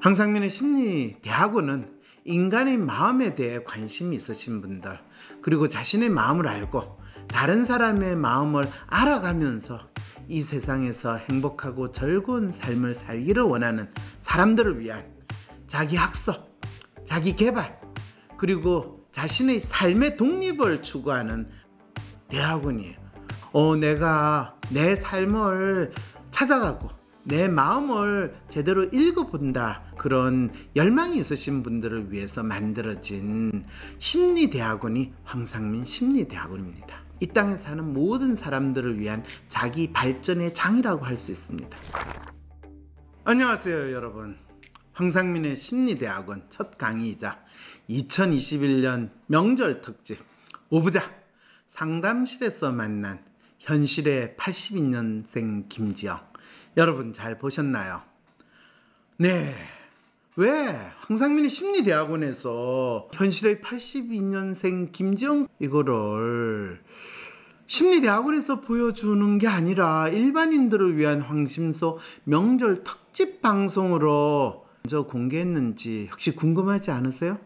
황상민의 심리 대학원은 인간의 마음에 대해 관심이 있으신 분들 그리고 자신의 마음을 알고 다른 사람의 마음을 알아가면서 이 세상에서 행복하고 즐거운 삶을 살기를 원하는 사람들을 위한 자기 학습, 자기 개발 그리고 자신의 삶의 독립을 추구하는 대학원이에요. 어, 내가 내 삶을 찾아가고 내 마음을 제대로 읽어본다 그런 열망이 있으신 분들을 위해서 만들어진 심리대학원이 황상민 심리대학원입니다. 이 땅에 사는 모든 사람들을 위한 자기 발전의 장이라고 할 수 있습니다. 안녕하세요 여러분. 황상민의 심리대학원 첫 강의이자 2021년 명절 특집 오부자 상담실에서 만난 현실의 82년생 김지영 여러분 잘 보셨나요? 네. 왜 황상민의 심리대학원에서 현실의 82년생 김지영 이거를 심리대학원에서 보여주는 게 아니라 일반인들을 위한 황심소 명절 특집 방송으로 먼저 공개했는지 혹시 궁금하지 않으세요?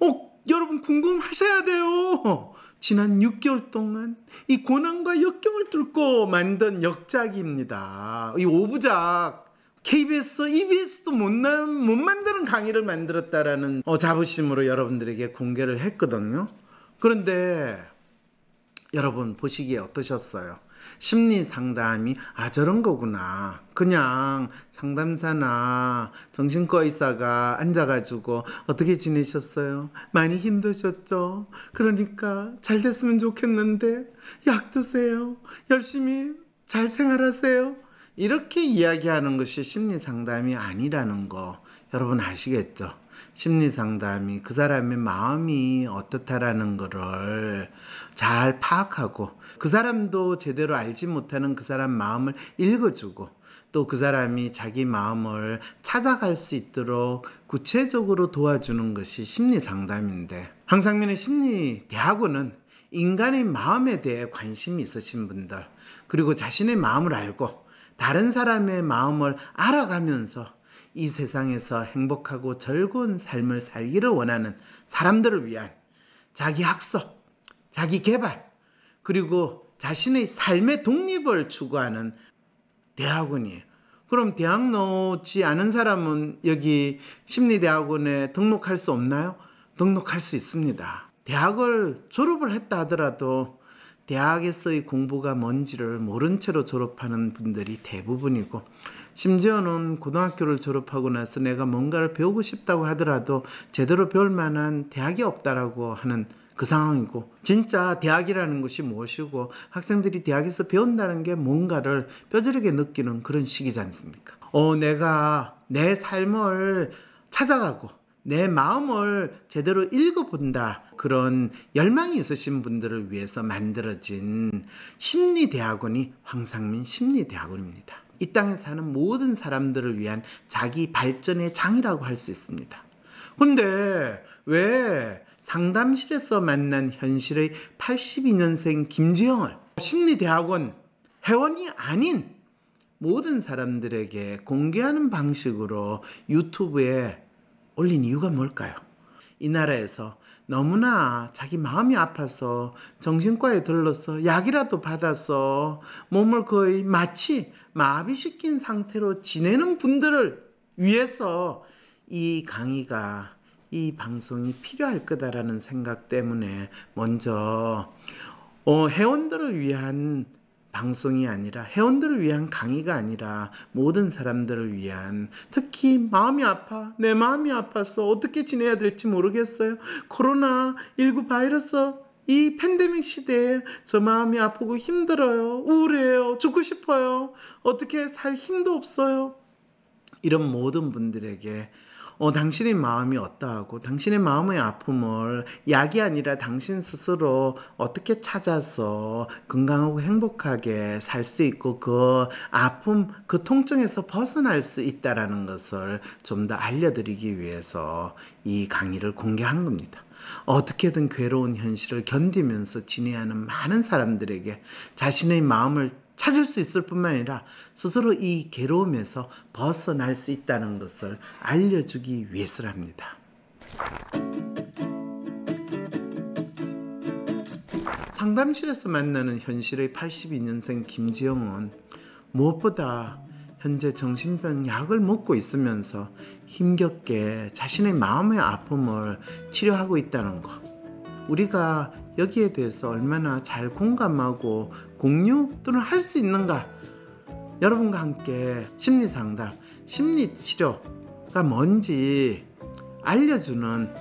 어, 여러분 궁금하셔야 돼요. 지난 6개월 동안 이 고난과 역경을 뚫고 만든 역작입니다. 이 5부작 KBS, EBS도 못, 나, 못 만드는 강의를 만들었다라는 어, 자부심으로 여러분들에게 공개를 했거든요. 그런데 여러분 보시기에 어떠셨어요? 심리 상담이 아 저런 거구나. 그냥 상담사나 정신과 의사가 앉아가지고 어떻게 지내셨어요? 많이 힘드셨죠? 그러니까 잘 됐으면 좋겠는데 약 드세요. 열심히 잘 생활하세요. 이렇게 이야기하는 것이 심리 상담이 아니라는 거 여러분 아시겠죠? 심리 상담이 그 사람의 마음이 어떻다라는 거를 잘 파악하고 그 사람도 제대로 알지 못하는 그 사람 마음을 읽어주고 또 그 사람이 자기 마음을 찾아갈 수 있도록 구체적으로 도와주는 것이 심리 상담인데 항상민의 심리 대학원은 인간의 마음에 대해 관심이 있으신 분들 그리고 자신의 마음을 알고 다른 사람의 마음을 알아가면서 이 세상에서 행복하고 즐거운 삶을 살기를 원하는 사람들을 위한 자기 학습, 자기 개발, 그리고 자신의 삶의 독립을 추구하는 대학원이에요. 그럼 대학 넣지 않은 사람은 여기 심리대학원에 등록할 수 없나요? 등록할 수 있습니다. 대학을 졸업을 했다 하더라도 대학에서의 공부가 뭔지를 모른 채로 졸업하는 분들이 대부분이고 심지어는 고등학교를 졸업하고 나서 내가 뭔가를 배우고 싶다고 하더라도 제대로 배울 만한 대학이 없다라고 하는 그 상황이고 진짜 대학이라는 것이 무엇이고 학생들이 대학에서 배운다는 게 뭔가를 뼈저리게 느끼는 그런 시기지 않습니까? 어, 내가 내 삶을 찾아가고 내 마음을 제대로 읽어본다. 그런 열망이 있으신 분들을 위해서 만들어진 심리대학원이 황상민 심리대학원입니다. 이 땅에 사는 모든 사람들을 위한 자기 발전의 장이라고 할 수 있습니다. 근데 왜 상담실에서 만난 현실의 82년생 김지영을 심리대학원 회원이 아닌 모든 사람들에게 공개하는 방식으로 유튜브에 올린 이유가 뭘까요? 이 나라에서 너무나 자기 마음이 아파서 정신과에 들러서 약이라도 받아서 몸을 거의 마치 마비시킨 상태로 지내는 분들을 위해서 이 강의가 이 방송이 필요할 거다라는 생각 때문에 먼저 어, 회원들을 위한 방송이 아니라 회원들을 위한 강의가 아니라 모든 사람들을 위한 특히 마음이 아파 내 마음이 아파서 어떻게 지내야 될지 모르겠어요 코로나 19 바이러스 이 팬데믹 시대에 저 마음이 아프고 힘들어요. 우울해요. 죽고 싶어요. 어떻게 살 힘도 없어요. 이런 모든 분들에게 어, 당신의 마음이 어떠하고 당신의 마음의 아픔을 약이 아니라 당신 스스로 어떻게 찾아서 건강하고 행복하게 살 수 있고 그 아픔, 그 통증에서 벗어날 수 있다라는 것을 좀 더 알려드리기 위해서 이 강의를 공개한 겁니다. 어떻게든 괴로운 현실을 견디면서 지내하는 많은 사람들에게 자신의 마음을 찾을 수 있을 뿐만 아니라 스스로 이 괴로움에서 벗어날 수 있다는 것을 알려주기 위해서랍니다. 상담실에서 만나는 현실의 82년생 김지영은 무엇보다 현재 정신병 약을 먹고 있으면서 힘겹게 자신의 마음의 아픔을 치료하고 있다는 것. 우리가 여기에 대해서 얼마나 잘 공감하고 공유 또는 할 수 있는가. 여러분과 함께 심리 상담, 심리 치료가 뭔지 알려주는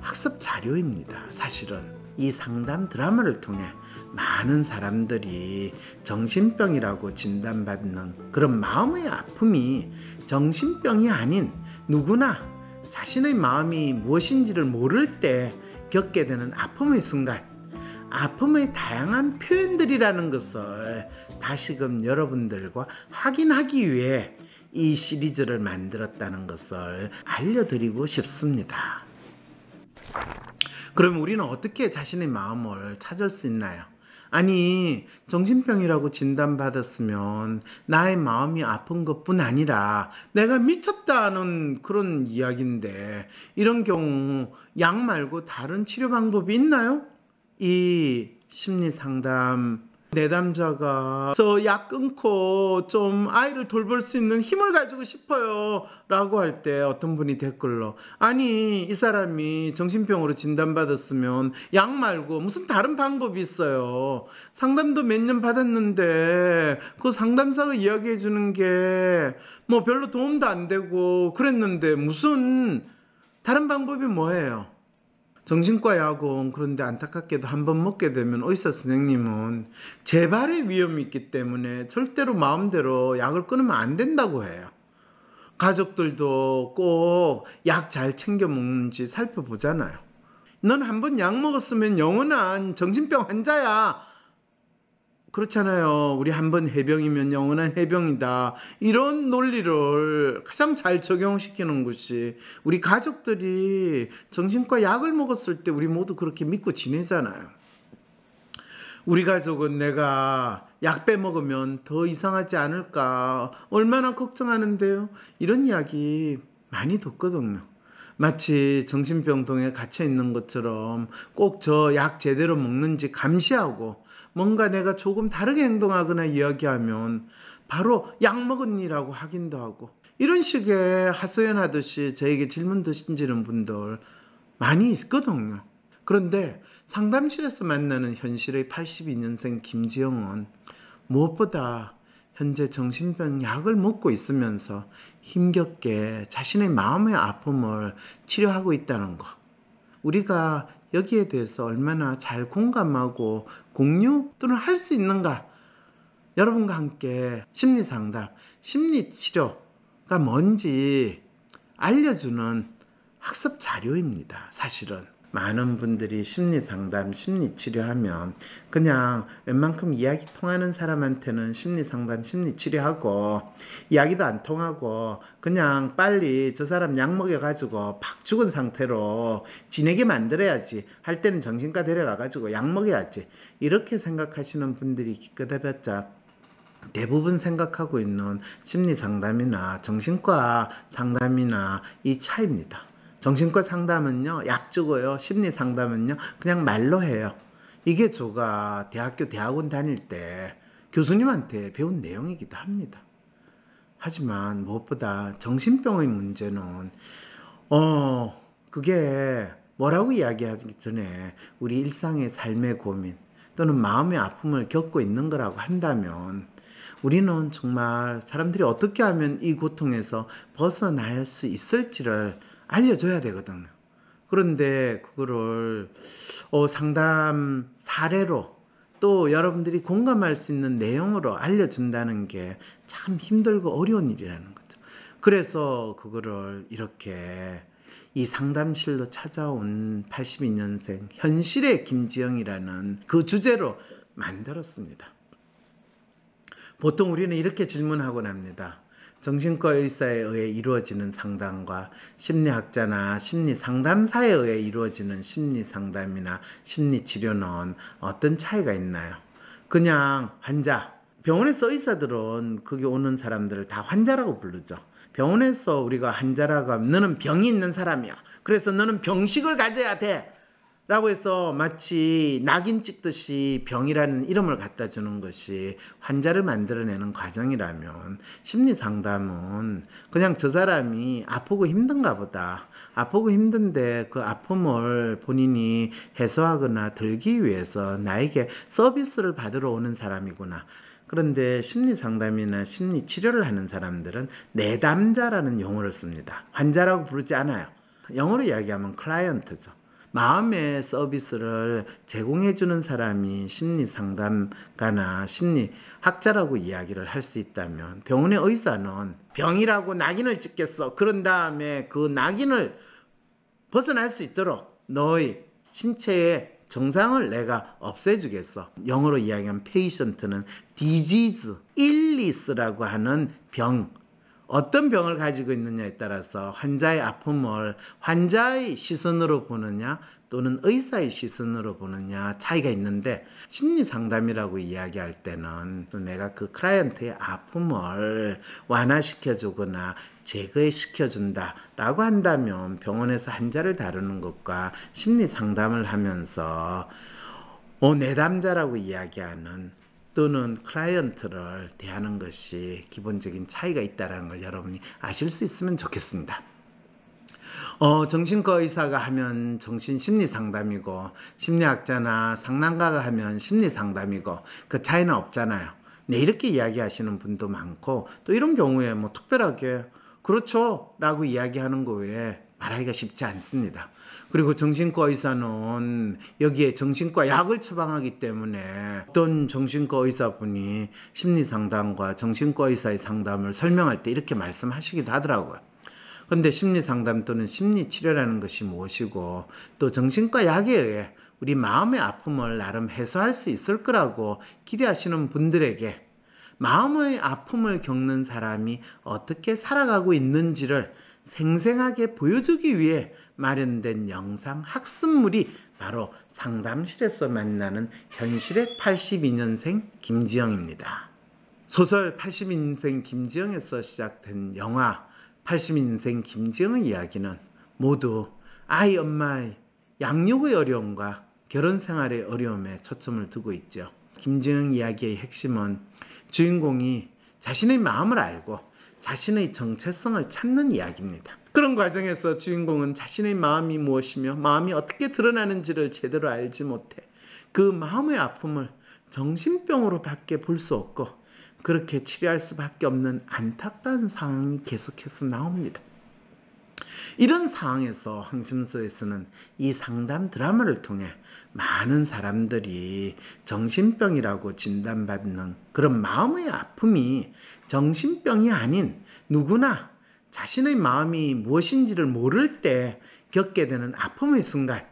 학습 자료입니다. 사실은 이 상담 드라마를 통해 많은 사람들이 정신병이라고 진단받는 그런 마음의 아픔이 정신병이 아닌 누구나 자신의 마음이 무엇인지를 모를 때 겪게 되는 아픔의 순간, 아픔의 다양한 표현들이라는 것을 다시금 여러분들과 확인하기 위해 이 시리즈를 만들었다는 것을 알려드리고 싶습니다. 그럼 우리는 어떻게 자신의 마음을 찾을 수 있나요? 아니, 정신병이라고 진단받았으면 나의 마음이 아픈 것뿐 아니라 내가 미쳤다는 그런 이야기인데 이런 경우 약 말고 다른 치료 방법이 있나요? 이 심리 상담 내담자가 저 약 끊고 좀 아이를 돌볼 수 있는 힘을 가지고 싶어요 라고 할 때 어떤 분이 댓글로 아니 이 사람이 정신병으로 진단받았으면 약 말고 무슨 다른 방법이 있어요 상담도 몇 년 받았는데 그 상담사가 이야기해 주는 게 뭐 별로 도움도 안 되고 그랬는데 무슨 다른 방법이 뭐예요 정신과 약은 그런데 안타깝게도 한 번 먹게 되면 의사 선생님은 재발의 위험이 있기 때문에 절대로 마음대로 약을 끊으면 안 된다고 해요. 가족들도 꼭 약 잘 챙겨 먹는지 살펴보잖아요. 넌 한 번 약 먹었으면 영원한 정신병 환자야. 그렇잖아요. 우리 한 번 해병이면 영원한 해병이다. 이런 논리를 가장 잘 적용시키는 것이 우리 가족들이 정신과 약을 먹었을 때 우리 모두 그렇게 믿고 지내잖아요. 우리 가족은 내가 약 빼먹으면 더 이상하지 않을까 얼마나 걱정하는데요. 이런 이야기 많이 듣거든요. 마치 정신병동에 갇혀 있는 것처럼 꼭 저 약 제대로 먹는지 감시하고 뭔가 내가 조금 다르게 행동하거나 이야기하면 바로 약 먹었니라고 확인도 하고 이런 식의 하소연하듯이 저에게 질문 도신지는 분들 많이 있거든요. 그런데 상담실에서 만나는 현실의 82년생 김지영은 무엇보다 현재 정신병 약을 먹고 있으면서 힘겹게 자신의 마음의 아픔을 치료하고 있다는 것. 우리가 여기에 대해서 얼마나 잘 공감하고 공유 또는 할 수 있는가. 여러분과 함께 심리 상담, 심리 치료가 뭔지 알려주는 학습 자료입니다. 사실은. 많은 분들이 심리 상담, 심리 치료하면 그냥 웬만큼 이야기 통하는 사람한테는 심리 상담, 심리 치료하고 이야기도 안 통하고 그냥 빨리 저 사람 약 먹여가지고 팍 죽은 상태로 지내게 만들어야지 할 때는 정신과 데려가가지고 약 먹여야지 이렇게 생각하시는 분들이 기껏해봤자 대부분 생각하고 있는 심리 상담이나 정신과 상담이나 이 차입니다. 이 정신과 상담은요, 약 주고요, 심리 상담은요, 그냥 말로 해요. 이게 제가 대학교, 대학원 다닐 때 교수님한테 배운 내용이기도 합니다. 하지만 무엇보다 정신병의 문제는, 어, 그게 뭐라고 이야기하기 전에 우리 일상의 삶의 고민 또는 마음의 아픔을 겪고 있는 거라고 한다면 우리는 정말 사람들이 어떻게 하면 이 고통에서 벗어날 수 있을지를 알려줘야 되거든요. 그런데 그거를 어, 상담 사례로 또 여러분들이 공감할 수 있는 내용으로 알려준다는 게 참 힘들고 어려운 일이라는 거죠. 그래서 그거를 이렇게 이 상담실로 찾아온 82년생 현실의 김지영이라는 그 주제로 만들었습니다. 보통 우리는 이렇게 질문하고납니다 정신과 의사에 의해 이루어지는 상담과 심리학자나 심리 상담사에 의해 이루어지는 심리 상담이나 심리 치료는 어떤 차이가 있나요? 그냥 환자. 병원에서 의사들은 거기 오는 사람들을 다 환자라고 부르죠. 병원에서 우리가 환자라고 하면 너는 병이 있는 사람이야. 그래서 너는 병식을 가져야 돼. 라고 해서 마치 낙인 찍듯이 병이라는 이름을 갖다 주는 것이 환자를 만들어내는 과정이라면 심리 상담은 그냥 저 사람이 아프고 힘든가 보다. 아프고 힘든데 그 아픔을 본인이 해소하거나 들기 위해서 나에게 서비스를 받으러 오는 사람이구나. 그런데 심리 상담이나 심리 치료를 하는 사람들은 내담자라는 용어를 씁니다. 환자라고 부르지 않아요. 영어로 이야기하면 클라이언트죠. 마음의 서비스를 제공해주는 사람이 심리 상담가나 심리 학자라고 이야기를 할 수 있다면 병원의 의사는 병이라고 낙인을 찍겠어. 그런 다음에 그 낙인을 벗어날 수 있도록 너의 신체에 정상을 내가 없애주겠어. 영어로 이야기하면 페이션트는 디지즈, 일리스라고 하는 병, 어떤 병을 가지고 있느냐에 따라서 환자의 아픔을 환자의 시선으로 보느냐 또는 의사의 시선으로 보느냐 차이가 있는데 심리 상담이라고 이야기할 때는 내가 그 클라이언트의 아픔을 완화시켜 주거나 제거시켜 해 준다라고 한다면 병원에서 환자를 다루는 것과 심리 상담을 하면서 어, 내담자라고 이야기하는 또는 클라이언트를 대하는 것이 기본적인 차이가 있다는 걸 여러분이 아실 수 있으면 좋겠습니다. 어, 정신과 의사가 하면 정신 심리 상담이고, 심리학자나 상담가가 하면 심리 상담이고, 그 차이는 없잖아요. 네, 이렇게 이야기하시는 분도 많고, 또 이런 경우에 뭐 특별하게, 그렇죠. 라고 이야기하는 거 외에 말하기가 쉽지 않습니다. 그리고 정신과 의사는 여기에 정신과 약을 처방하기 때문에 어떤 정신과 의사분이 심리 상담과 정신과 의사의 상담을 설명할 때 이렇게 말씀하시기도 하더라고요. 근데 심리 상담 또는 심리 치료라는 것이 무엇이고 또 정신과 약에 의해 우리 마음의 아픔을 나름 해소할 수 있을 거라고 기대하시는 분들에게 마음의 아픔을 겪는 사람이 어떻게 살아가고 있는지를 생생하게 보여주기 위해 마련된 영상 학습물이 바로 상담실에서 만나는 현실의 82년생 김지영입니다. 소설 8 2년생 김지영에서 시작된 영화 8 2년생 김지영의 이야기는 모두 아이 엄마의 양육의 어려움과 결혼 생활의 어려움에 초점을 두고 있죠. 김지영 이야기의 핵심은 주인공이 자신의 마음을 알고 자신의 정체성을 찾는 이야기입니다. 그런 과정에서 주인공은 자신의 마음이 무엇이며 마음이 어떻게 드러나는지를 제대로 알지 못해 그 마음의 아픔을 정신병으로 밖에 볼 수 없고 그렇게 치료할 수밖에 없는 안타까운 상황이 계속해서 나옵니다. 이런 상황에서 황심소에서는이 상담 드라마를 통해 많은 사람들이 정신병이라고 진단받는 그런 마음의 아픔이 정신병이 아닌 누구나 자신의 마음이 무엇인지를 모를 때 겪게 되는 아픔의 순간,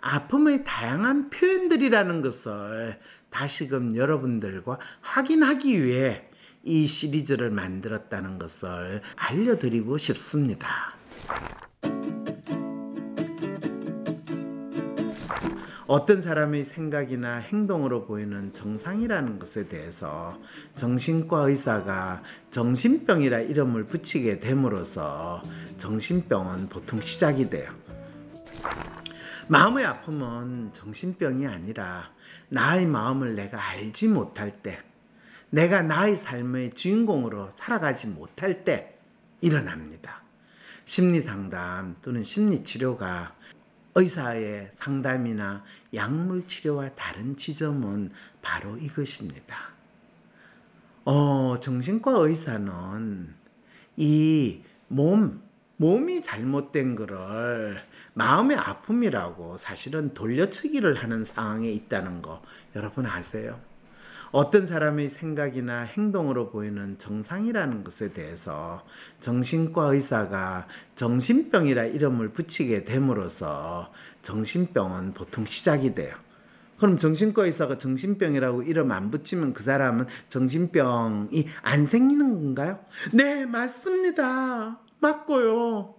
아픔의 다양한 표현들이라는 것을 다시금 여러분들과 확인하기 위해 이 시리즈를 만들었다는 것을 알려드리고 싶습니다. 어떤 사람의 생각이나 행동으로 보이는 정상이라는 것에 대해서 정신과 의사가 정신병이라 이름을 붙이게 됨으로써 정신병은 보통 시작이 돼요. 마음의 아픔은 정신병이 아니라 나의 마음을 내가 알지 못할 때, 내가 나의 삶의 주인공으로 살아가지 못할 때 일어납니다. 심리 상담 또는 심리 치료가 의사의 상담이나 약물 치료와 다른 지점은 바로 이것입니다. 어, 정신과 의사는 이 몸, 몸이 잘못된 거를 마음의 아픔이라고 사실은 돌려치기를 하는 상황에 있다는 거 여러분 아세요? 어떤 사람의 생각이나 행동으로 보이는 정상이라는 것에 대해서 정신과 의사가 정신병이라 이름을 붙이게 됨으로써 정신병은 보통 시작이 돼요. 그럼 정신과 의사가 정신병이라고 이름 안 붙이면 그 사람은 정신병이 안 생기는 건가요? 네, 맞습니다. 맞고요.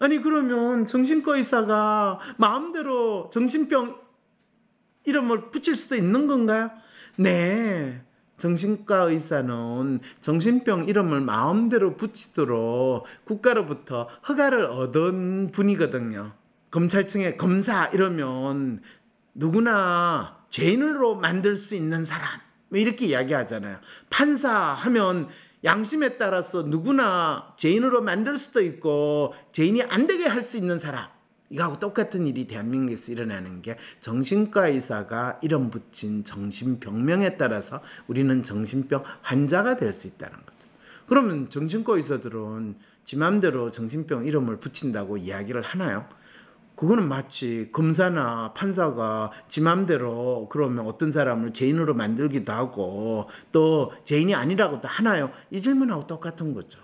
아니, 그러면 정신과 의사가 마음대로 정신병 이름을 붙일 수도 있는 건가요? 네. 정신과 의사는 정신병 이름을 마음대로 붙이도록 국가로부터 허가를 얻은 분이거든요. 검찰청에 검사 이러면 누구나 죄인으로 만들 수 있는 사람 뭐 이렇게 이야기하잖아요. 판사 하면 양심에 따라서 누구나 죄인으로 만들 수도 있고 죄인이 안 되게 할 수 있는 사람 이거하고 똑같은 일이 대한민국에서 일어나는 게 정신과 의사가 이름 붙인 정신병명에 따라서 우리는 정신병 환자가 될 수 있다는 거죠. 그러면 정신과 의사들은 지 맘대로 정신병 이름을 붙인다고 이야기를 하나요? 그거는 마치 검사나 판사가 지 맘대로 그러면 어떤 사람을 죄인으로 만들기도 하고 또 죄인이 아니라고도 하나요? 이 질문하고 똑같은 거죠.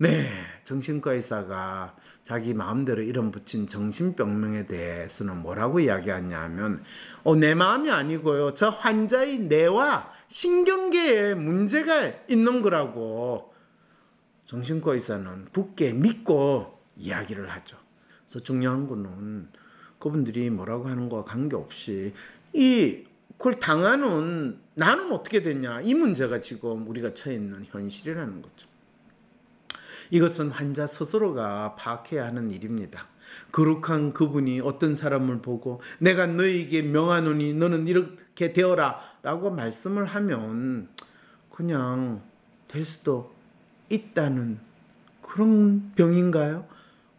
네, 정신과 의사가 자기 마음대로 이름 붙인 정신병명에 대해서는 뭐라고 이야기하냐면, 어, 내 마음이 아니고요. 저 환자의 뇌와 신경계에 문제가 있는 거라고 정신과 의사는 굳게 믿고 이야기를 하죠. 그래서 중요한 거는 그분들이 뭐라고 하는 거와 관계없이 이 그걸 당하는 나는 어떻게 됐냐 이 문제가 지금 우리가 처해 있는 현실이라는 거죠. 이것은 환자 스스로가 파악해야 하는 일입니다. 거룩한 그분이 어떤 사람을 보고 내가 너에게 명하노니 너는 이렇게 되어라 라고 말씀을 하면 그냥 될 수도 있다는 그런 병인가요?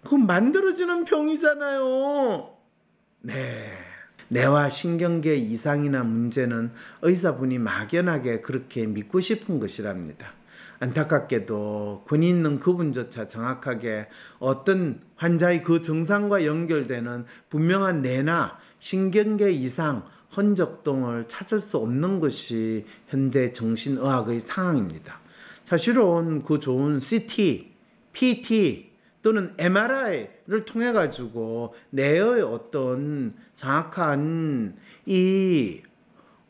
그 만들어지는 병이잖아요. 네. 뇌와 신경계 이상이나 문제는 의사분이 막연하게 그렇게 믿고 싶은 것이랍니다. 안타깝게도 권위 있는 그분조차 정확하게 어떤 환자의 그 증상과 연결되는 분명한 뇌나 신경계 이상 헌적동을 찾을 수 없는 것이 현대 정신의학의 상황입니다. 사실은 그 좋은 CT, PT 또는 MRI를 통해 가지고 뇌의 어떤 정확한 이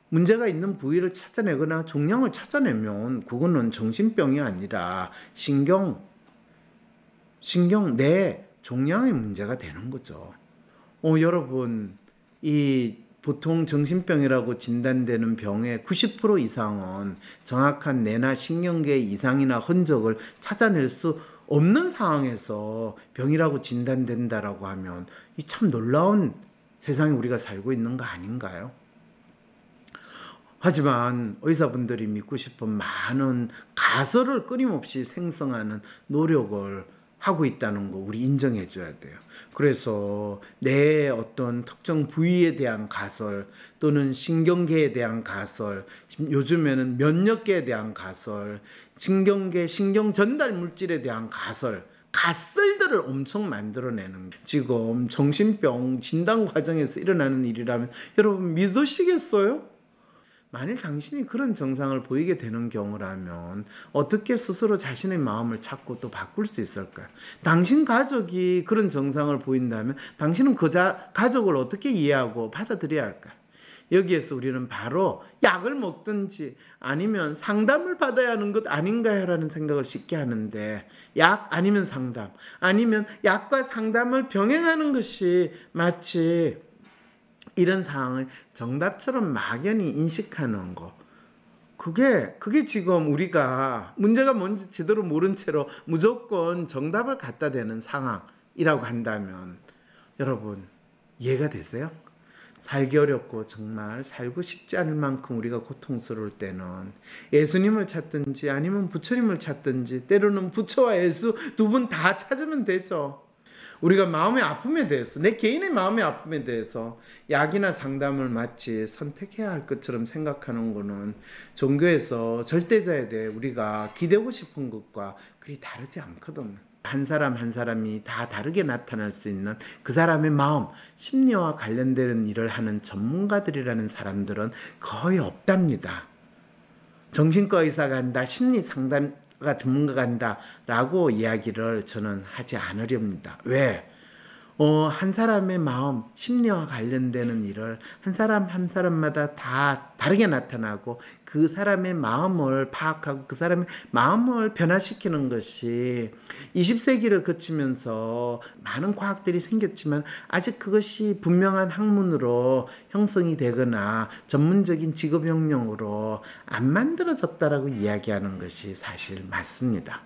문제가 있는 부위를 찾아내거나 종양을 찾아내면 그거는 정신병이 아니라 신경, 신경 내 종양의 문제가 되는 거죠. 어, 여러분, 이 보통 정신병이라고 진단되는 병의 90% 이상은 정확한 뇌나 신경계 이상이나 흔적을 찾아낼 수 없는 상황에서 병이라고 진단된다라고 하면 이 참 놀라운 세상에 우리가 살고 있는 거 아닌가요? 하지만 의사분들이 믿고 싶은 많은 가설을 끊임없이 생성하는 노력을 하고 있다는 거 우리 인정해 줘야 돼요. 그래서 내 어떤 특정 부위에 대한 가설 또는 신경계에 대한 가설, 요즘에는 면역계에 대한 가설, 신경계 신경 전달 물질에 대한 가설 가설들을 엄청 만들어내는 지금 정신병 진단 과정에서 일어나는 일이라면 여러분 믿으시겠어요? 만일 당신이 그런 정상을 보이게 되는 경우라면 어떻게 스스로 자신의 마음을 찾고 또 바꿀 수 있을까요? 당신 가족이 그런 정상을 보인다면 당신은 그 자, 가족을 어떻게 이해하고 받아들여야 할까요? 여기에서 우리는 바로 약을 먹든지 아니면 상담을 받아야 하는 것 아닌가요라는 생각을 쉽게 하는데 약 아니면 상담 아니면 약과 상담을 병행하는 것이 마치 이런 상황을 정답처럼 막연히 인식하는 거. 그게 그게 지금 우리가 문제가 뭔지 제대로 모른 채로 무조건 정답을 갖다 대는 상황이라고 한다면 여러분 이해가 되세요? 살기 어렵고 정말 살고 싶지 않을 만큼 우리가 고통스러울 때는 예수님을 찾든지 아니면 부처님을 찾든지 때로는 부처와 예수 두 분 다 찾으면 되죠. 우리가 마음의 아픔에 대해서 내 개인의 마음의 아픔에 대해서 약이나 상담을 마치 선택해야 할 것처럼 생각하는 것은 종교에서 절대자에 대해 우리가 기대고 싶은 것과 그리 다르지 않거든. 한 사람 한 사람이 다 다르게 나타날 수 있는 그 사람의 마음, 심리와 관련되는 일을 하는 전문가들이라는 사람들은 거의 없답니다. 정신과 의사 간다, 심리 상담 가 드문가 간다라고 이야기를 저는 하지 않으렵니다. 왜? 어, 한 사람의 마음, 심리와 관련되는 일을 한 사람 한 사람마다 다 다르게 나타나고 그 사람의 마음을 파악하고 그 사람의 마음을 변화시키는 것이 20세기를 거치면서 많은 과학들이 생겼지만 아직 그것이 분명한 학문으로 형성이 되거나 전문적인 직업 역량으로 안 만들어졌다라고 이야기하는 것이 사실 맞습니다.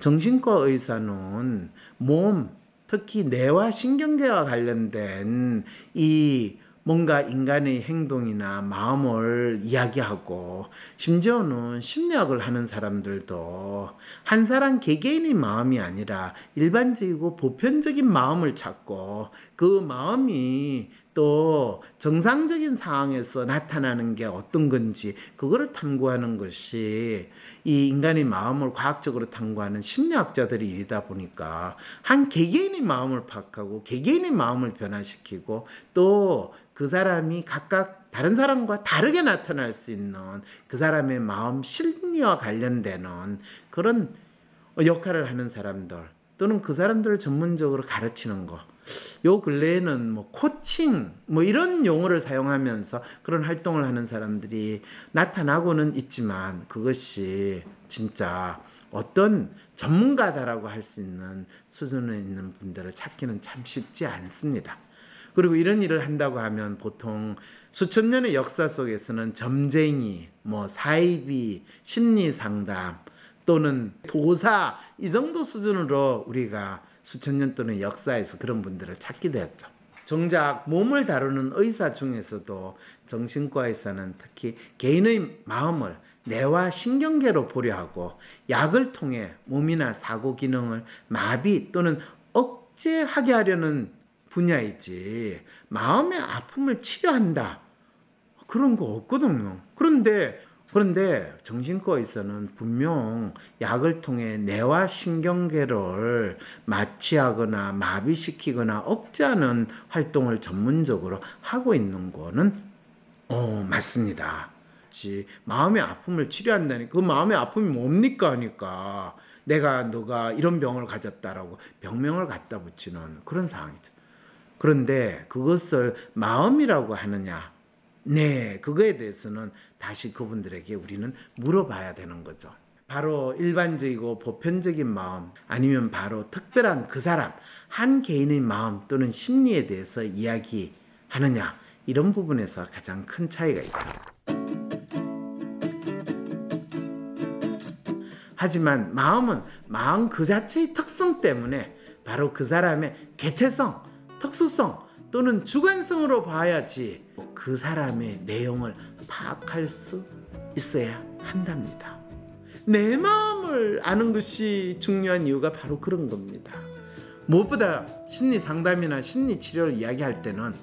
정신과 의사는 몸, 특히 뇌와 신경계와 관련된 이 뭔가 인간의 행동이나 마음을 이야기하고 심지어는 심리학을 하는 사람들도 한 사람 개개인의 마음이 아니라 일반적이고 보편적인 마음을 찾고 그 마음이 또 정상적인 상황에서 나타나는 게 어떤 건지 그거를 탐구하는 것이 이 인간의 마음을 과학적으로 탐구하는 심리학자들의 일이다 보니까 한 개개인의 마음을 파악하고 개개인의 마음을 변화시키고 또 그 사람이 각각 다른 사람과 다르게 나타날 수 있는 그 사람의 마음 심리와 관련되는 그런 역할을 하는 사람들 또는 그 사람들을 전문적으로 가르치는 거. 요 근래에는 뭐 코칭 뭐 이런 용어를 사용하면서 그런 활동을 하는 사람들이 나타나고는 있지만 그것이 진짜 어떤 전문가다라고 할 수 있는 수준에 있는 분들을 찾기는 참 쉽지 않습니다. 그리고 이런 일을 한다고 하면 보통 수천 년의 역사 속에서는 점쟁이, 뭐 사이비, 심리 상담 또는 도사 이 정도 수준으로 우리가 수천 년 또는 역사에서 그런 분들을 찾기도 했죠. 정작 몸을 다루는 의사 중에서도 정신과에서는 특히 개인의 마음을 뇌와 신경계로 보려 하고 약을 통해 몸이나 사고 기능을 마비 또는 억제하게 하려는 분야이지 마음의 아픔을 치료한다 그런 거 없거든요. 그런데 그런데 정신과에서는 분명 약을 통해 뇌와 신경계를 마취하거나 마비시키거나 억제하는 활동을 전문적으로 하고 있는 거는 어, 맞습니다. 마음의 아픔을 치료한다니 그 마음의 아픔이 뭡니까 하니까 내가 너가 이런 병을 가졌다라고 병명을 갖다 붙이는 그런 상황이죠. 그런데 그것을 마음이라고 하느냐 네, 그거에 대해서는 다시 그분들에게 우리는 물어봐야 되는 거죠. 바로 일반적이고 보편적인 마음 아니면 바로 특별한 그 사람 한 개인의 마음 또는 심리에 대해서 이야기하느냐 이런 부분에서 가장 큰 차이가 있다. 하지만 마음은 마음 그 자체의 특성 때문에 바로 그 사람의 개체성, 특수성 또는 주관성으로 봐야지 그 사람의 내용을 파악할 수 있어야 한답니다. 내 마음을 아는 것이 중요한 이유가 바로 그런 겁니다. 무엇보다 심리 상담이나 심리 치료를 이야기할 때는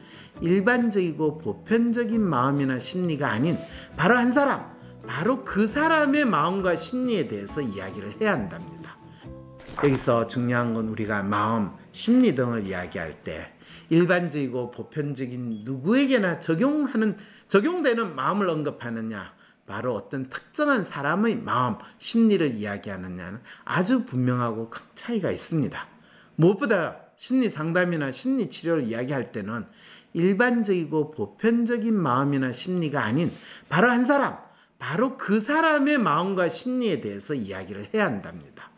일반적이고 보편적인 마음이나 심리가 아닌 바로 한 사람, 바로 그 사람의 마음과 심리에 대해서 이야기를 해야 한답니다. 여기서 중요한 건 우리가 마음, 심리 등을 이야기할 때 일반적이고 보편적인 누구에게나 적용하는 적용되는 마음을 언급하느냐 바로 어떤 특정한 사람의 마음, 심리를 이야기하느냐는 아주 분명하고 큰 차이가 있습니다. 무엇보다 심리 상담이나 심리 치료를 이야기할 때는 일반적이고 보편적인 마음이나 심리가 아닌 바로 한 사람, 바로 그 사람의 마음과 심리에 대해서 이야기를 해야 한답니다.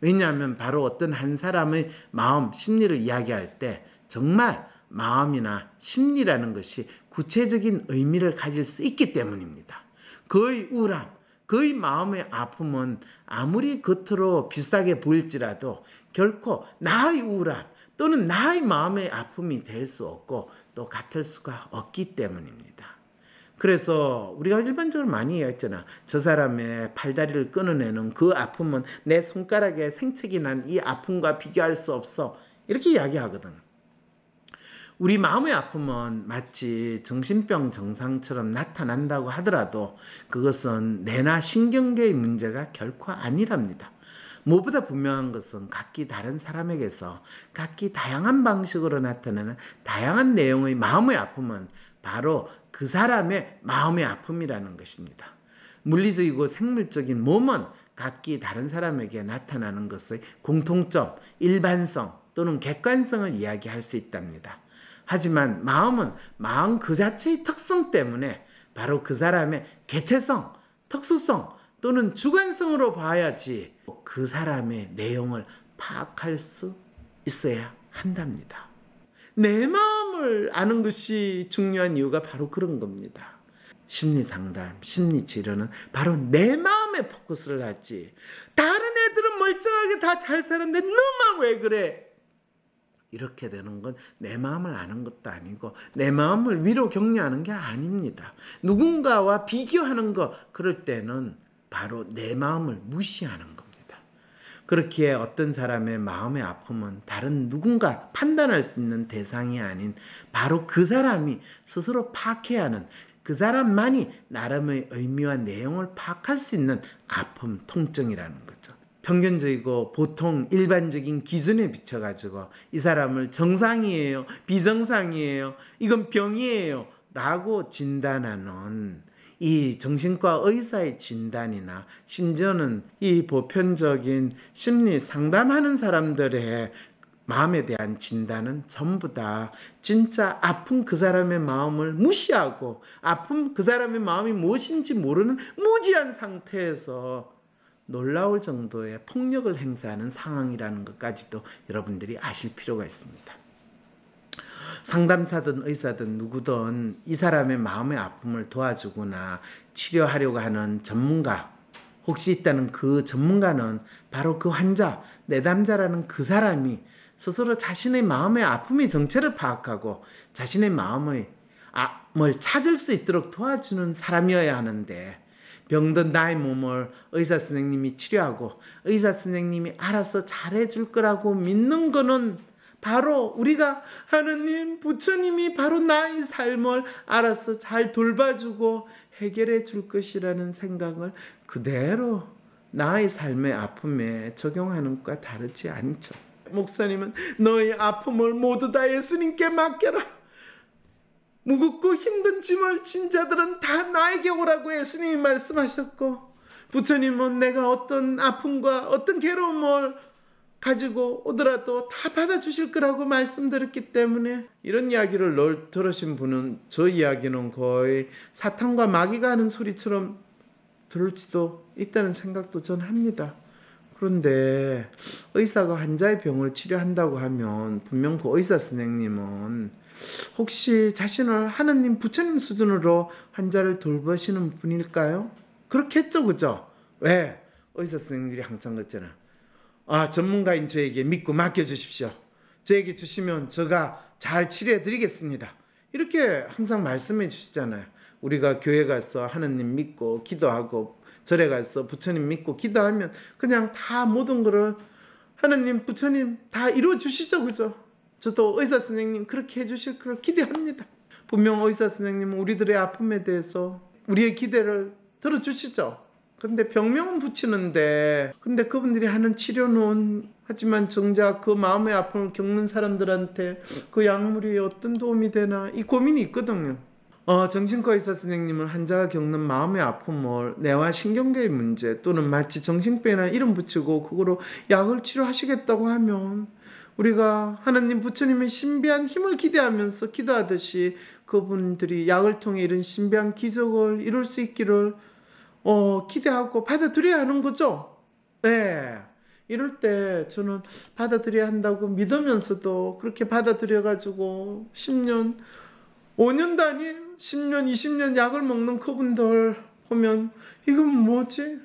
왜냐하면 바로 어떤 한 사람의 마음, 심리를 이야기할 때 정말 마음이나 심리라는 것이 구체적인 의미를 가질 수 있기 때문입니다. 그의 우울함, 그의 마음의 아픔은 아무리 겉으로 비싸게 보일지라도 결코 나의 우울함 또는 나의 마음의 아픔이 될 수 없고 또 같을 수가 없기 때문입니다. 그래서 우리가 일반적으로 많이 얘기했잖아. 저 사람의 팔다리를 끊어내는 그 아픔은 내 손가락에 생채기 난 이 아픔과 비교할 수 없어. 이렇게 이야기하거든. 우리 마음의 아픔은 마치 정신병 증상처럼 나타난다고 하더라도 그것은 뇌나 신경계의 문제가 결코 아니랍니다. 무엇보다 분명한 것은 각기 다른 사람에게서 각기 다양한 방식으로 나타나는 다양한 내용의 마음의 아픔은 바로 그 사람의 마음의 아픔이라는 것입니다. 물리적이고 생물적인 몸은 각기 다른 사람에게 나타나는 것의 공통점, 일반성 또는 객관성을 이야기할 수 있답니다. 하지만 마음은 마음 그 자체의 특성 때문에 바로 그 사람의 개체성, 특수성 또는 주관성으로 봐야지 그 사람의 내용을 파악할 수 있어야 한답니다. 내 마음을 아는 것이 중요한 이유가 바로 그런 겁니다. 심리 상담, 심리 치료는 바로 내 마음에 포커스를 하지. 다른 애들은 멀쩡하게 다 잘 사는데 너만 왜 그래? 이렇게 되는 건 내 마음을 아는 것도 아니고 내 마음을 위로 격려하는 게 아닙니다. 누군가와 비교하는 거 그럴 때는 바로 내 마음을 무시하는 겁니다. 그렇기에 어떤 사람의 마음의 아픔은 다른 누군가 판단할 수 있는 대상이 아닌 바로 그 사람이 스스로 파악해야 하는 그 사람만이 나름의 의미와 내용을 파악할 수 있는 아픔, 통증이라는 거죠. 평균적이고 보통 일반적인 기준에 비춰가지고 이 사람을 정상이에요, 비정상이에요, 이건 병이에요 라고 진단하는 이 정신과 의사의 진단이나 심지어는 이 보편적인 심리 상담하는 사람들의 마음에 대한 진단은 전부 다 진짜 아픈 그 사람의 마음을 무시하고 아픈 그 사람의 마음이 무엇인지 모르는 무지한 상태에서 놀라울 정도의 폭력을 행사하는 상황이라는 것까지도 여러분들이 아실 필요가 있습니다. 상담사든 의사든 누구든 이 사람의 마음의 아픔을 도와주거나 치료하려고 하는 전문가 혹시 있다는 그 전문가는 바로 그 환자, 내담자라는 그 사람이 스스로 자신의 마음의 아픔의 정체를 파악하고 자신의 마음의 암을 아, 찾을 수 있도록 도와주는 사람이어야 하는데 병든 나의 몸을 의사 선생님이 치료하고 의사 선생님이 알아서 잘해줄 거라고 믿는 거는 바로 우리가 하느님, 부처님이 바로 나의 삶을 알아서 잘 돌봐주고 해결해 줄 것이라는 생각을 그대로 나의 삶의 아픔에 적용하는 것과 다르지 않죠. 목사님은 너의 아픔을 모두 다 예수님께 맡겨라. 무겁고 힘든 짐을 진 자들은 다 나에게 오라고 예수님이 말씀하셨고 부처님은 뭐 내가 어떤 아픔과 어떤 괴로움을 가지고 오더라도 다 받아주실 거라고 말씀드렸기 때문에 이런 이야기를 널 들으신 분은 저 이야기는 거의 사탄과 마귀가 하는 소리처럼 들을지도 있다는 생각도 전 합니다. 그런데 의사가 환자의 병을 치료한다고 하면 분명 그 의사 선생님은 혹시 자신을 하느님 부처님 수준으로 환자를 돌보시는 분일까요? 그렇겠죠, 그죠? 왜? 의사 선생님들이 항상 그랬잖아. 아, 전문가인 저에게 믿고 맡겨주십시오. 저에게 주시면 제가 잘 치료해 드리겠습니다. 이렇게 항상 말씀해 주시잖아요. 우리가 교회 가서 하느님 믿고 기도하고 절에 가서 부처님 믿고 기도하면 그냥 다 모든 거를 하느님 부처님 다 이루어 주시죠. 그죠? 저도 의사 선생님 그렇게 해주실 걸 기대합니다. 분명 의사 선생님은 우리들의 아픔에 대해서 우리의 기대를 들어주시죠. 근데 병명은 붙이는데, 근데 그분들이 하는 치료는 하지만 정작 그 마음의 아픔을 겪는 사람들한테 그 약물이 어떤 도움이 되나 이 고민이 있거든요. 어, 정신과 의사 선생님은 환자가 겪는 마음의 아픔을 뇌와 신경계의 문제 또는 마치 정신병이나 이름 붙이고 그거로 약을 치료하시겠다고 하면 우리가 하나님 부처님의 신비한 힘을 기대하면서 기도하듯이 그분들이 약을 통해 이런 신비한 기적을 이룰 수 있기를 어, 기대하고 받아들여야 하는 거죠. 네. 이럴 때 저는 받아들여야 한다고 믿으면서도 그렇게 받아들여가지고 10년, 5년 단위, 10년, 20년 약을 먹는 그분들 보면 이건 뭐지?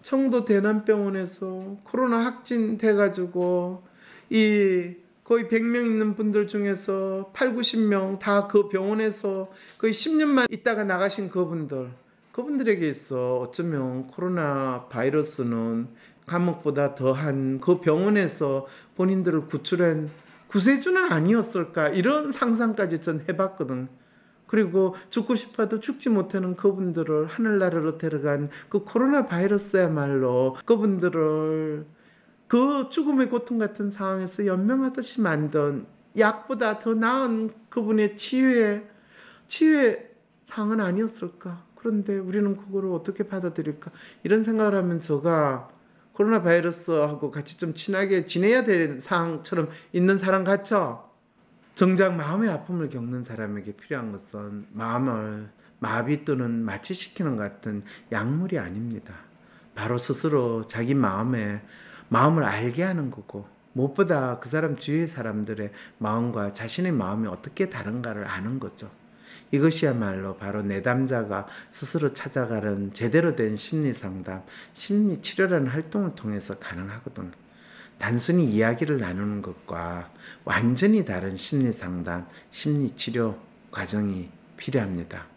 청도 대남병원에서 코로나 확진돼가지고 이 거의 100명 있는 분들 중에서 8, 90명 다 그 병원에서 거의 10년만 있다가 나가신 그분들 그분들에게 있어 어쩌면 코로나 바이러스는 감옥보다 더한 그 병원에서 본인들을 구출한 구세주는 아니었을까 이런 상상까지 전 해봤거든. 그리고 죽고 싶어도 죽지 못하는 그분들을 하늘나라로 데려간 그 코로나 바이러스야말로 그분들을 그 죽음의 고통 같은 상황에서 연명하듯이 만든 약보다 더 나은 그분의 치유의 치유의 상은 아니었을까? 그런데 우리는 그거를 어떻게 받아들일까? 이런 생각을 하면 제가 코로나 바이러스하고 같이 좀 친하게 지내야 될 상처럼 있는 사람 같죠? 정작 마음의 아픔을 겪는 사람에게 필요한 것은 마음을 마비 또는 마취시키는 같은 약물이 아닙니다. 바로 스스로 자기 마음에 마음을 알게 하는 거고 무엇보다 그 사람 주위 의 사람들의 마음과 자신의 마음이 어떻게 다른가를 아는 거죠. 이것이야말로 바로 내담자가 스스로 찾아가는 제대로 된 심리 상담, 심리 치료라는 활동을 통해서 가능하거든. 단순히 이야기를 나누는 것과 완전히 다른 심리 상담, 심리 치료 과정이 필요합니다.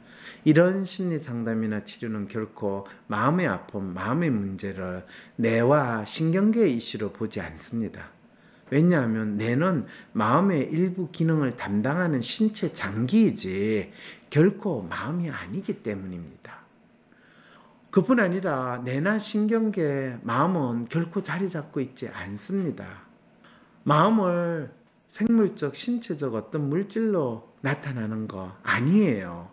이런 심리 상담이나 치료는 결코 마음의 아픔, 마음의 문제를 뇌와 신경계의 이슈로 보지 않습니다. 왜냐하면 뇌는 마음의 일부 기능을 담당하는 신체 장기이지 결코 마음이 아니기 때문입니다. 그뿐 아니라 뇌나 신경계, 마음은 결코 자리 잡고 있지 않습니다. 마음을 생물적, 신체적 어떤 물질로 나타나는 거 아니에요.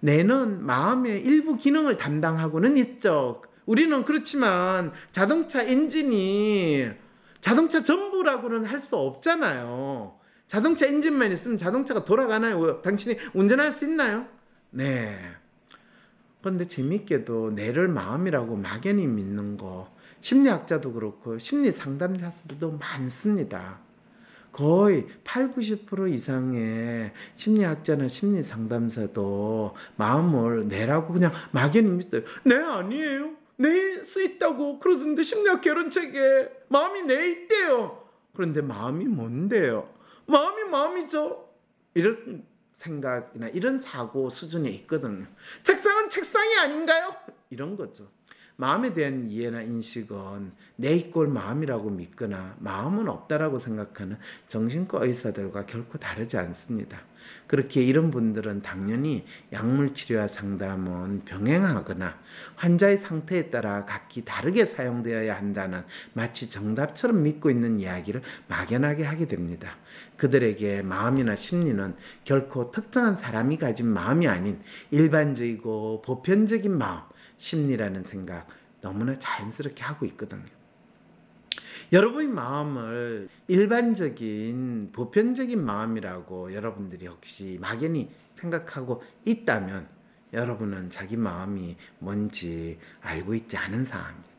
뇌는 마음의 일부 기능을 담당하고는 있죠. 우리는 그렇지만 자동차 엔진이 자동차 전부라고는 할 수 없잖아요. 자동차 엔진만 있으면 자동차가 돌아가나요? 뭐 당신이 운전할 수 있나요? 네. 그런데 재밌게도 뇌를 마음이라고 막연히 믿는 거 심리학자도 그렇고 심리 상담자들도 많습니다. 거의 8, 0 90% 이상의 심리학자나 심리 상담사도 마음을 내라고 그냥 막연히 믿어요. 네, 아니에요. 내수 네, 있다고 그러던데 심리학 결혼책에 마음이 내 네 있대요. 그런데 마음이 뭔데요? 마음이 마음이죠. 이런 생각이나 이런 사고 수준에 있거든요. 책상은 책상이 아닌가요? 이런 거죠. 마음에 대한 이해나 인식은 내 이꼴 마음이라고 믿거나 마음은 없다라고 생각하는 정신과 의사들과 결코 다르지 않습니다. 그렇게 이런 분들은 당연히 약물 치료와 상담은 병행하거나 환자의 상태에 따라 각기 다르게 사용되어야 한다는 마치 정답처럼 믿고 있는 이야기를 막연하게 하게 됩니다. 그들에게 마음이나 심리는 결코 특정한 사람이 가진 마음이 아닌 일반적이고 보편적인 마음, 심리라는 생각 너무나 자연스럽게 하고 있거든요. 여러분의 마음을 일반적인 보편적인 마음이라고 여러분들이 혹시 막연히 생각하고 있다면 여러분은 자기 마음이 뭔지 알고 있지 않은 상황입니다.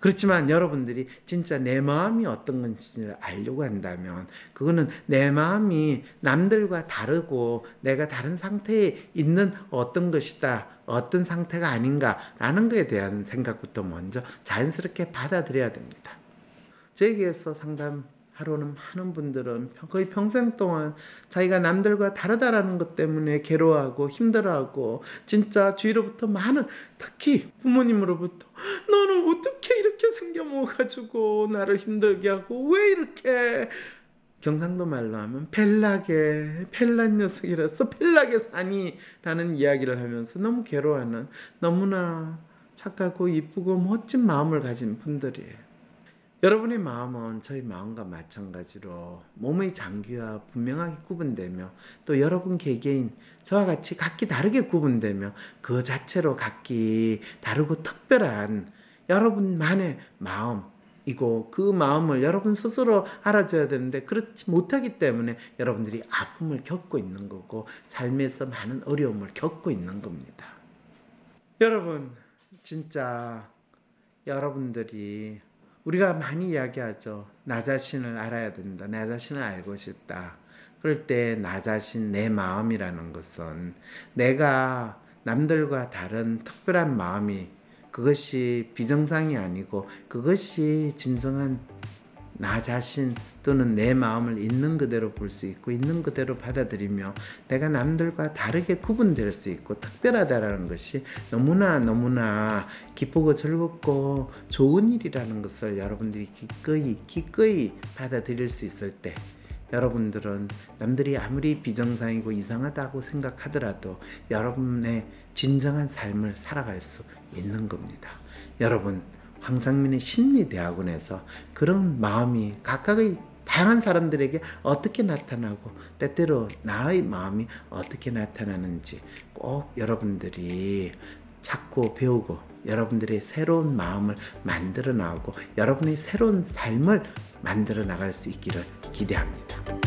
그렇지만 여러분들이 진짜 내 마음이 어떤 건지를 알려고 한다면 그거는 내 마음이 남들과 다르고 내가 다른 상태에 있는 어떤 것이다 어떤 상태가 아닌가라는 것에 대한 생각부터 먼저 자연스럽게 받아들여야 됩니다. 제기에서 상담 하루는 하는 분들은 거의 평생 동안 자기가 남들과 다르다라는 것 때문에 괴로워하고 힘들어하고 진짜 주위로부터 많은 특히 부모님으로부터 너는 어떻게 이렇게 생겨 먹어가지고 나를 힘들게 하고 왜 이렇게 경상도 말로 하면 펠라에 펠란 녀석이라서 펠라에 사니라는 이야기를 하면서 너무 괴로워하는 너무나 착하고 이쁘고 멋진 마음을 가진 분들이에요. 여러분의 마음은 저희 마음과 마찬가지로 몸의 장기와 분명하게 구분되며 또 여러분 개개인 저와 같이 각기 다르게 구분되며 그 자체로 각기 다르고 특별한 여러분만의 마음, 이고 그 마음을 여러분 스스로 알아줘야 되는데 그렇지 못하기 때문에 여러분들이 아픔을 겪고 있는 거고 삶에서 많은 어려움을 겪고 있는 겁니다. 여러분 진짜 여러분들이 우리가 많이 이야기하죠. 나 자신을 알아야 된다. 나 자신을 알고 싶다. 그럴 때 나 자신 내 마음이라는 것은 내가 남들과 다른 특별한 마음이 그것이 비정상이 아니고 그것이 진정한 나 자신 또는 내 마음을 있는 그대로 볼 수 있고 있는 그대로 받아들이며 내가 남들과 다르게 구분될 수 있고 특별하다라는 것이 너무나 너무나 기쁘고 즐겁고 좋은 일이라는 것을 여러분들이 기꺼이 기꺼이 받아들일 수 있을 때 여러분들은 남들이 아무리 비정상이고 이상하다고 생각하더라도 여러분의 진정한 삶을 살아갈 수 있는 겁니다. 여러분, 황상민의 심리대학원에서 그런 마음이 각각의 다양한 사람들에게 어떻게 나타나고 때때로 나의 마음이 어떻게 나타나는지 꼭 여러분들이 찾고 배우고 여러분들의 새로운 마음을 만들어 나오고 여러분의 새로운 삶을 만들어 나갈 수 있기를 기대합니다.